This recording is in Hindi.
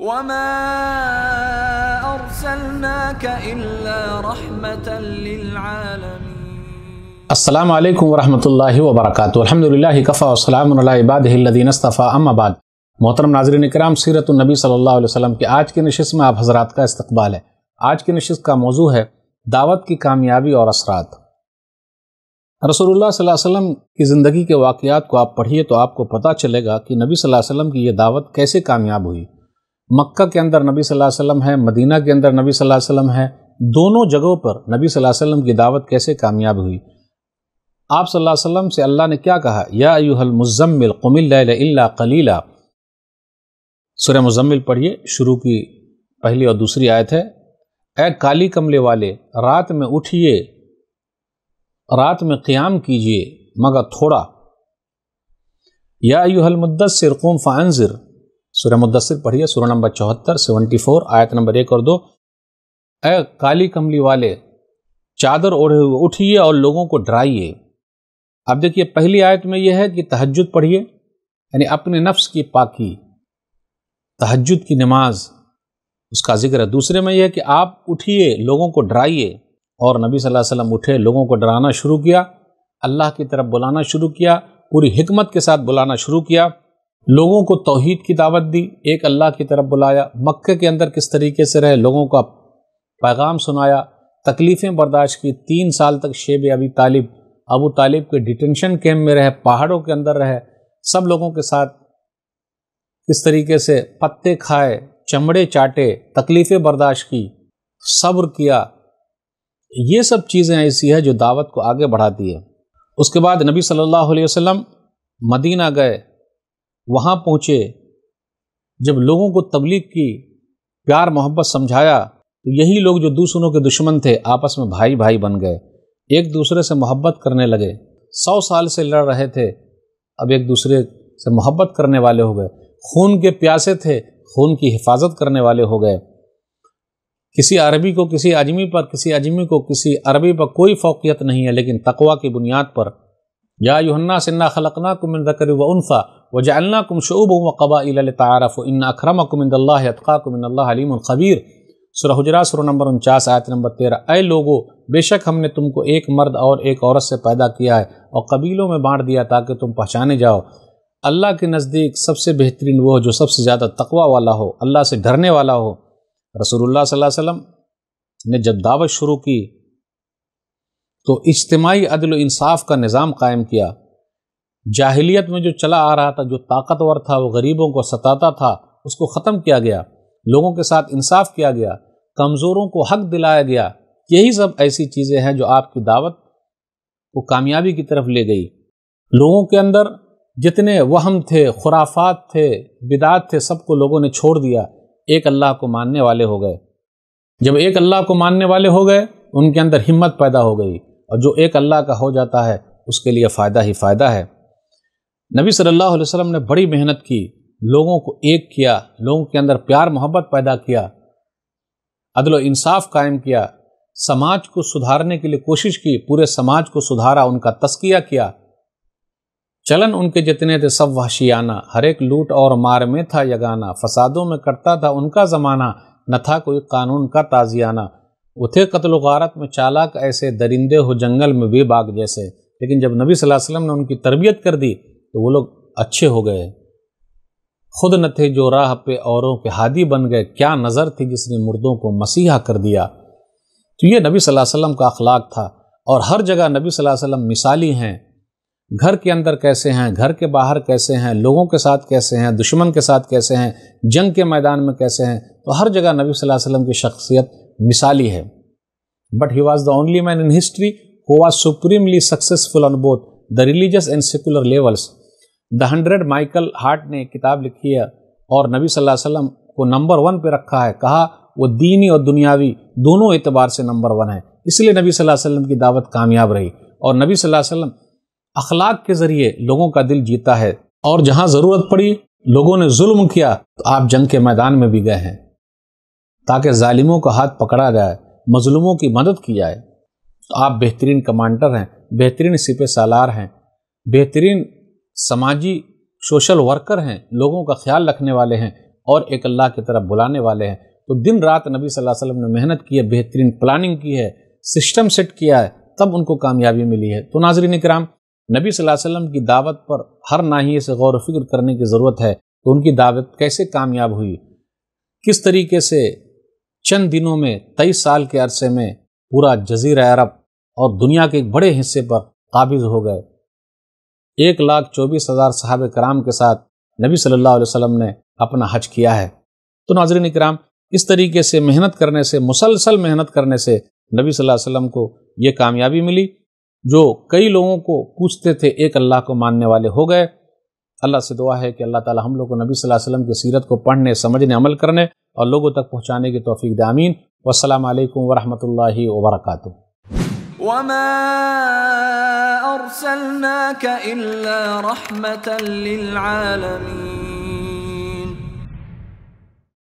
وما أرسلناك إلا नाजरन कराम सीरत नबी सल्लल्लाहु अलैहि वसल्लम के आज की नशस्त में आप हजरात का इस्तकबाल है आज की नशस्त का मौजू है दावत की कामयाबी और असरात रसोल्ला वसम की ज़िंदगी के वाक़ को आप पढ़िए तो आपको पता चलेगा कि नबी वसम की यह दावत कैसे कामयाब हुई मक्का के अंदर नबी सल्लल्लाहु अलैहि वसल्लम है मदीना के अंदर नबी सल्लल्लाहु अलैहि वसल्लम है दोनों जगहों पर नबी सल्लल्लाहु अलैहि वसल्लम की दावत कैसे कामयाब हुई आप सल्लल्लाहु अलैहि वसल्लम से अल्लाह ने क्या कहा या अयूहल मुजम्मिल कुमिल्ला कलीला सुर मुजम्मिल पढ़िए शुरू की पहली और दूसरी आयत है ए काली कमले वाले रात में उठिए रात में क़्याम कीजिए मगर थोड़ा या अयूहल मुद्दत सिरकूम फ़ानज़िर सूर्य मुद्दसर पढ़िए सूर्य नंबर चौहत्तर सेवेंटी फोर आयत नंबर एक और दो ए काली कमली वाले चादर ओढ़े हुए उठिए और लोगों को डराइए अब देखिए पहली आयत में यह है कि तहजद पढ़िए यानी अपने नफ्स की पाकी तहजद की नमाज उसका जिक्र है दूसरे में यह है कि आप उठिए लोगों को डराइए और नबी सल्लल्लाहु अलैहि वसल्लम उठे लोगों को डराना शुरू किया अल्लाह की तरफ बुलाना शुरू किया पूरी हिकमत के साथ बुलाना शुरू किया लोगों को तोहद की दावत दी एक अल्लाह की तरफ बुलाया मक्के के अंदर किस तरीके से रहे लोगों का पैगाम सुनाया तकलीफ़ें बर्दाश्त की तीन साल तक शेब अबी तालिब अबू तालिब के डिटेंशन कैम्प में रहे पहाड़ों के अंदर रहे सब लोगों के साथ किस तरीके से पत्ते खाए चमड़े चाटे तकलीफ़ें बर्दाश्त की सब्र किया ये सब चीज़ें ऐसी हैं जो दावत को आगे बढ़ाती है उसके बाद नबी सल्लल्लाहु अलैहि वसल्लम मदीना गए वहाँ पहुँचे जब लोगों को तबलीग की प्यार मोहब्बत समझाया तो यही लोग जो दूसरों के दुश्मन थे आपस में भाई भाई बन गए एक दूसरे से मोहब्बत करने लगे सौ साल से लड़ रहे थे अब एक दूसरे से मोहब्बत करने वाले हो गए खून के प्यासे थे खून की हिफाजत करने वाले हो गए किसी अरबी को किसी अजमी पर किसी अजमी को किसी अरबी पर कोई फोकियत नहीं है लेकिन तकवा की बुनियाद पर या युहन्ना सिन्ना खलकना कुमिन जकर व उनफ़ा वजालना कुम शोब वक़बा तारफ़ इन अखरम सुर नंबर उनचास आयत नंबर तेरह ए लोगो बेशक हमने तुमको एक मर्द और एक औरत से पैदा किया है और कबीलों में बाँट दिया ताकि तुम पहचाने जाओ अल्लाह के नज़दीक सबसे बेहतरीन वो जो सबसे ज़्यादा तकवा वाला हो अल्लाह से डरने वाला हो रसूलुल्लाह सल्लल्लाहु ने जब दावत शुरू की तो इज्तमाही अदल इंसाफ का निज़ाम कायम किया जाहिलियत में जो चला आ रहा था जो ताकतवर था वो गरीबों को सताता था उसको ख़त्म किया गया लोगों के साथ इंसाफ किया गया कमज़ोरों को हक दिलाया गया यही सब ऐसी चीज़ें हैं जो आपकी दावत को कामयाबी की तरफ ले गई लोगों के अंदर जितने वहम थे खुराफात थे बिदात थे सबको लोगों ने छोड़ दिया एक अल्लाह को मानने वाले हो गए जब एक अल्लाह को मानने वाले हो गए उनके अंदर हिम्मत पैदा हो गई और जो एक अल्लाह का हो जाता है उसके लिए फ़ायदा ही फ़ायदा है नबी सल्लल्लाहु अलैहि वसल्लम ने बड़ी मेहनत की लोगों को एक किया लोगों के अंदर प्यार मोहब्बत पैदा किया अदल इंसाफ कायम किया समाज को सुधारने के लिए कोशिश की पूरे समाज को सुधारा उनका तस्किया किया चलन उनके जितने थे सब वहशियाना हर एक लूट और मार में था यगाना फसादों में कटता था उनका ज़माना न था कोई कानून का ताजियाना उथे कत्ल गारत में चालाक ऐसे दरिंदे हो जंगल में बेबाग जैसे लेकिन जब नबी सल्लल्लाहु अलैहि वसल्लम ने उनकी तरबियत कर दी तो वो लोग अच्छे हो गए खुद न थे जो राह पे औरों के हादी बन गए क्या नज़र थी जिसने मुर्दों को मसीहा कर दिया तो ये नबी सल्लल्लाहु अलैहि वसल्लम का अखलाक था और हर जगह नबी सल्लल्लाहु अलैहि वसल्लम मिसाली हैं घर के अंदर कैसे हैं घर के बाहर कैसे हैं लोगों के साथ कैसे हैं दुश्मन के साथ कैसे हैं जंग के मैदान में कैसे हैं तो हर जगह नबी सल अलैहि वसल्लम की शख्सियत मिसाली है but he was the only man in history who was supremely successful on both the religious and secular levels the hundred Michael Hart ने किताब लिखी है और नबी सल्लल्लाहु अलैहि वसल्लम को नंबर वन पे रखा है कहा वो दीनी और दुनियावी दोनों एतबार से नंबर वन है इसलिए नबी सल्लल्लाहु अलैहि वसल्लम की दावत कामयाब रही और नबी सल्लल्लाहु अलैहि वसल्लम अखलाक के ज़रिए लोगों का दिल जीता है और जहाँ ज़रूरत पड़ी लोगों ने जुल्म किया तो आप जंग के मैदान में भी गए हैं ताकि ालिमों का हाथ पकड़ा जाए मजलूमों की मदद की जाए तो आप बेहतरीन कमांडर हैं बेहतरीन सिपे सालार हैं बेहतरीन समाजी सोशल वर्कर हैं लोगों का ख्याल रखने वाले हैं और एक अल्लाह की तरफ बुलाने वाले हैं तो दिन रात नबी सल्लल्लाहु अलैहि वसल्लम ने मेहनत की है बेहतरीन प्लानिंग की है सिस्टम सेट किया है तब उनको कामयाबी मिली है तो नाजरीन कराम नबी अलैहि वसल्लम की दावत पर हर नाहिए से गौर फिक्र करने की ज़रूरत है तो उनकी दावत कैसे कामयाब हुई किस तरीके से चंद दिनों में तेईस साल के अरसे में पूरा जजीर अरब और दुनिया के एक बड़े हिस्से पर काबिज हो गए एक लाख चौबीस हज़ार साहब कराम के साथ नबी सल्लल्लाहु अलैहि वसल्लम ने अपना हज किया है तो नाजरन कराम इस तरीके से मेहनत करने से मुसलसल मेहनत करने से नबी सल्लल्लाहु अलैहि वसल्लम को ये कामयाबी मिली जो कई लोगों को पूछते थे एक अल्लाह को मानने वाले हो गए अल्लाह से दुआ है कि अल्लाह ताला हम लोग को नबी सल्लल्लाहु अलैहि वसल्लम की सीरत को पढ़ने समझने अमल करने और लोगों तक पहुँचाने की तोफ़ी दामीन वालकम वरहमल वर्का وما أرسلناك إلا رحمة للعالمين